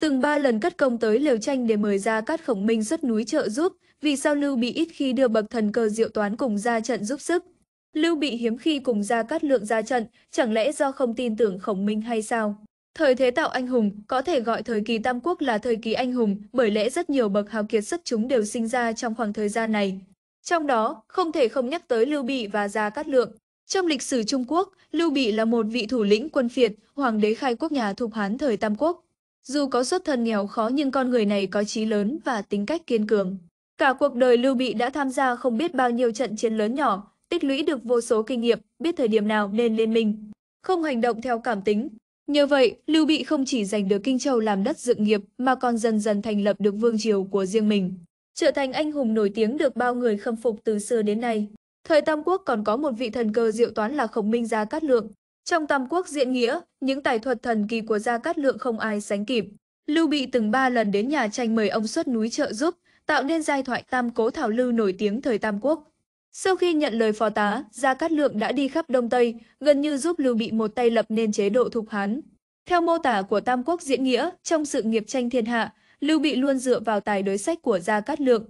Từng ba lần cất công tới Liều Tranh để mời ra cát khổng minh xuất núi trợ giúp, vì sao Lưu Bị ít khi đưa bậc thần cơ diệu toán cùng ra trận giúp sức. Lưu Bị hiếm khi cùng ra cát lượng ra trận, chẳng lẽ do không tin tưởng khổng minh hay sao? Thời thế tạo anh hùng có thể gọi thời kỳ Tam Quốc là thời kỳ anh hùng bởi lẽ rất nhiều bậc hào kiệt xuất chúng đều sinh ra trong khoảng thời gian này. Trong đó, không thể không nhắc tới Lưu Bị và Gia Cát Lượng. Trong lịch sử Trung Quốc, Lưu Bị là một vị thủ lĩnh quân phiệt, hoàng đế khai quốc nhà thuộc Hán thời Tam Quốc. Dù có xuất thân nghèo khó nhưng con người này có trí lớn và tính cách kiên cường. Cả cuộc đời Lưu Bị đã tham gia không biết bao nhiêu trận chiến lớn nhỏ, tích lũy được vô số kinh nghiệm, biết thời điểm nào nên liên minh, không hành động theo cảm tính. Nhờ vậy, Lưu Bị không chỉ giành được Kinh Châu làm đất dựng nghiệp mà còn dần dần thành lập được vương triều của riêng mình, trở thành anh hùng nổi tiếng được bao người khâm phục từ xưa đến nay. Thời Tam Quốc còn có một vị thần cơ diệu toán là Khổng Minh Gia Cát Lượng, trong tam quốc diễn nghĩa, những tài thuật thần kỳ của Gia Cát Lượng không ai sánh kịp. Lưu Bị từng ba lần đến nhà tranh mời ông xuất núi trợ giúp, tạo nên giai thoại tam cố thảo lưu nổi tiếng thời tam quốc. Sau khi nhận lời phó tá, Gia Cát Lượng đã đi khắp Đông Tây, gần như giúp Lưu Bị một tay lập nên chế độ thục Hán. Theo mô tả của Tam Quốc diễn nghĩa, trong sự nghiệp tranh thiên hạ, Lưu Bị luôn dựa vào tài đối sách của Gia Cát Lượng.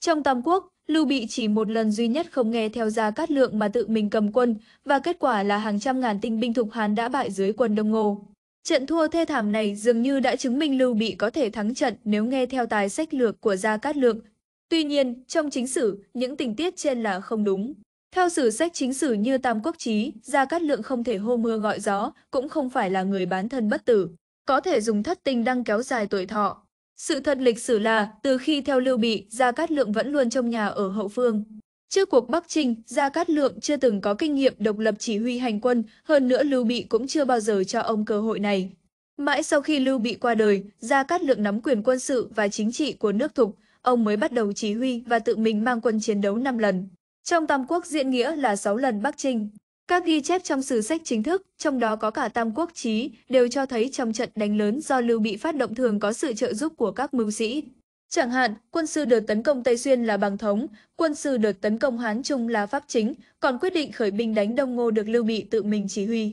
Trong Tam Quốc, Lưu Bị chỉ một lần duy nhất không nghe theo Gia Cát Lượng mà tự mình cầm quân, và kết quả là hàng trăm ngàn tinh binh Thục Hán đã bại dưới quân Đông Ngô. Trận thua thê thảm này dường như đã chứng minh Lưu Bị có thể thắng trận nếu nghe theo tài sách lược của Gia Cát Lượng. Tuy nhiên, trong chính sử, những tình tiết trên là không đúng. Theo sử sách chính sử như Tam Quốc Chí, Gia Cát Lượng không thể hô mưa gọi gió, cũng không phải là người bán thân bất tử. Có thể dùng thất tinh đăng kéo dài tuổi thọ, sự thật lịch sử là, từ khi theo Lưu Bị, Gia Cát Lượng vẫn luôn trong nhà ở hậu phương. Trước cuộc Bắc Trinh, Gia Cát Lượng chưa từng có kinh nghiệm độc lập chỉ huy hành quân, hơn nữa Lưu Bị cũng chưa bao giờ cho ông cơ hội này. Mãi sau khi Lưu Bị qua đời, Gia Cát Lượng nắm quyền quân sự và chính trị của nước Thục, ông mới bắt đầu chỉ huy và tự mình mang quân chiến đấu 5 lần. Trong Tam Quốc diễn nghĩa là 6 lần Bắc Trinh. Các ghi chép trong sử sách chính thức, trong đó có cả Tam Quốc Chí, đều cho thấy trong trận đánh lớn do Lưu Bị phát động thường có sự trợ giúp của các mưu sĩ. Chẳng hạn, quân sư được tấn công Tây Xuyên là bằng thống, quân sư được tấn công Hán Trung là pháp chính, còn quyết định khởi binh đánh Đông Ngô được Lưu Bị tự mình chỉ huy.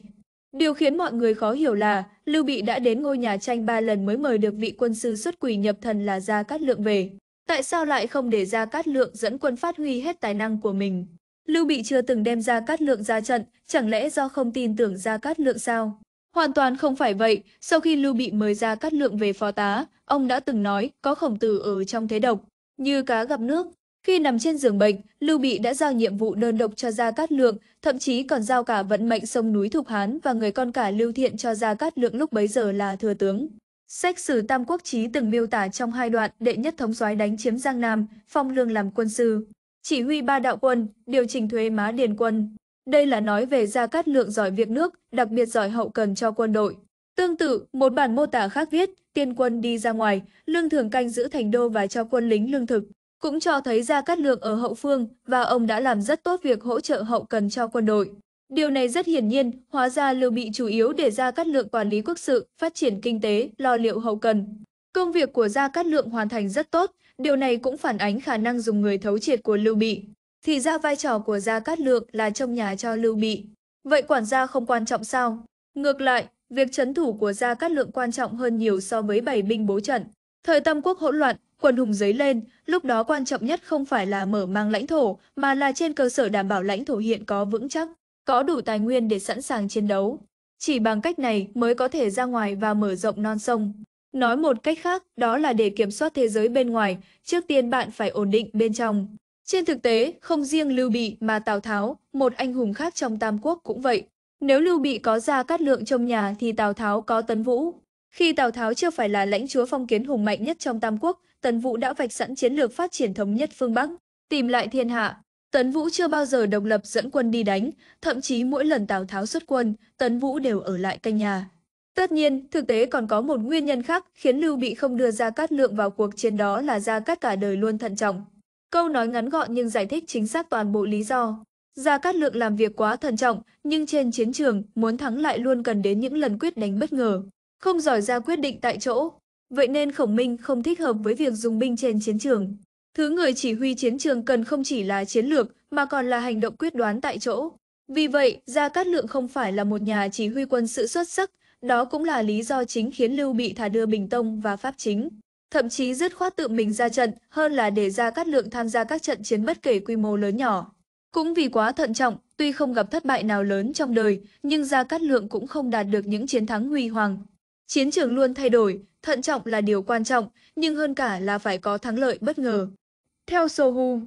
Điều khiến mọi người khó hiểu là, Lưu Bị đã đến ngôi nhà tranh ba lần mới mời được vị quân sư xuất quỷ nhập thần là Gia Cát Lượng về. Tại sao lại không để Gia Cát Lượng dẫn quân phát huy hết tài năng của mình? Lưu Bị chưa từng đem ra Cát Lượng ra trận, chẳng lẽ do không tin tưởng ra Cát Lượng sao? Hoàn toàn không phải vậy, sau khi Lưu Bị mời ra Cát Lượng về phó tá, ông đã từng nói có khổng tử ở trong thế độc, như cá gặp nước. Khi nằm trên giường bệnh, Lưu Bị đã giao nhiệm vụ đơn độc cho Gia Cát Lượng, thậm chí còn giao cả vận mệnh sông núi Thục Hán và người con cả Lưu Thiện cho Gia Cát Lượng lúc bấy giờ là thừa tướng. Sách sử Tam Quốc Chí từng miêu tả trong hai đoạn đệ nhất thống soái đánh chiếm Giang Nam, phong lương làm quân sư, chỉ huy ba đạo quân, điều chỉnh thuế má điền quân. Đây là nói về Gia Cát Lượng giỏi việc nước, đặc biệt giỏi hậu cần cho quân đội. Tương tự, một bản mô tả khác viết, tiên quân đi ra ngoài, lương thường canh giữ thành đô và cho quân lính lương thực. Cũng cho thấy Gia Cát Lượng ở hậu phương và ông đã làm rất tốt việc hỗ trợ hậu cần cho quân đội. Điều này rất hiển nhiên, hóa ra Lưu Bị chủ yếu để Gia Cát Lượng quản lý quốc sự, phát triển kinh tế, lo liệu hậu cần. Công việc của Gia Cát Lượng hoàn thành rất tốt, Điều này cũng phản ánh khả năng dùng người thấu triệt của Lưu Bị. Thì ra vai trò của Gia Cát Lượng là trông nhà cho Lưu Bị. Vậy quản gia không quan trọng sao? Ngược lại, việc chấn thủ của Gia Cát Lượng quan trọng hơn nhiều so với bảy binh bố trận. Thời Tam Quốc hỗn loạn, quần hùng dấy lên, lúc đó quan trọng nhất không phải là mở mang lãnh thổ, mà là trên cơ sở đảm bảo lãnh thổ hiện có vững chắc, có đủ tài nguyên để sẵn sàng chiến đấu. Chỉ bằng cách này mới có thể ra ngoài và mở rộng non sông. Nói một cách khác, đó là để kiểm soát thế giới bên ngoài, trước tiên bạn phải ổn định bên trong. Trên thực tế, không riêng Lưu Bị mà Tào Tháo, một anh hùng khác trong Tam Quốc cũng vậy. Nếu Lưu Bị có ra cát lượng trong nhà thì Tào Tháo có Tấn Vũ. Khi Tào Tháo chưa phải là lãnh chúa phong kiến hùng mạnh nhất trong Tam Quốc, Tấn Vũ đã vạch sẵn chiến lược phát triển thống nhất phương Bắc, tìm lại thiên hạ. Tấn Vũ chưa bao giờ độc lập dẫn quân đi đánh, thậm chí mỗi lần Tào Tháo xuất quân, Tấn Vũ đều ở lại canh nhà. Tất nhiên, thực tế còn có một nguyên nhân khác khiến Lưu Bị không đưa Gia Cát Lượng vào cuộc chiến đó là Gia Cát cả đời luôn thận trọng. Câu nói ngắn gọn nhưng giải thích chính xác toàn bộ lý do. Gia Cát Lượng làm việc quá thận trọng, nhưng trên chiến trường, muốn thắng lại luôn cần đến những lần quyết đánh bất ngờ. Không giỏi ra quyết định tại chỗ. Vậy nên Khổng Minh không thích hợp với việc dùng binh trên chiến trường. Thứ người chỉ huy chiến trường cần không chỉ là chiến lược, mà còn là hành động quyết đoán tại chỗ. Vì vậy, Gia Cát Lượng không phải là một nhà chỉ huy quân sự xuất sắc, đó cũng là lý do chính khiến Lưu bị thả đưa Bình Tông và Pháp chính, thậm chí dứt khoát tự mình ra trận hơn là để ra các lượng tham gia các trận chiến bất kể quy mô lớn nhỏ. Cũng vì quá thận trọng, tuy không gặp thất bại nào lớn trong đời, nhưng ra Cát Lượng cũng không đạt được những chiến thắng huy hoàng. Chiến trường luôn thay đổi, thận trọng là điều quan trọng, nhưng hơn cả là phải có thắng lợi bất ngờ. Theo Sohu,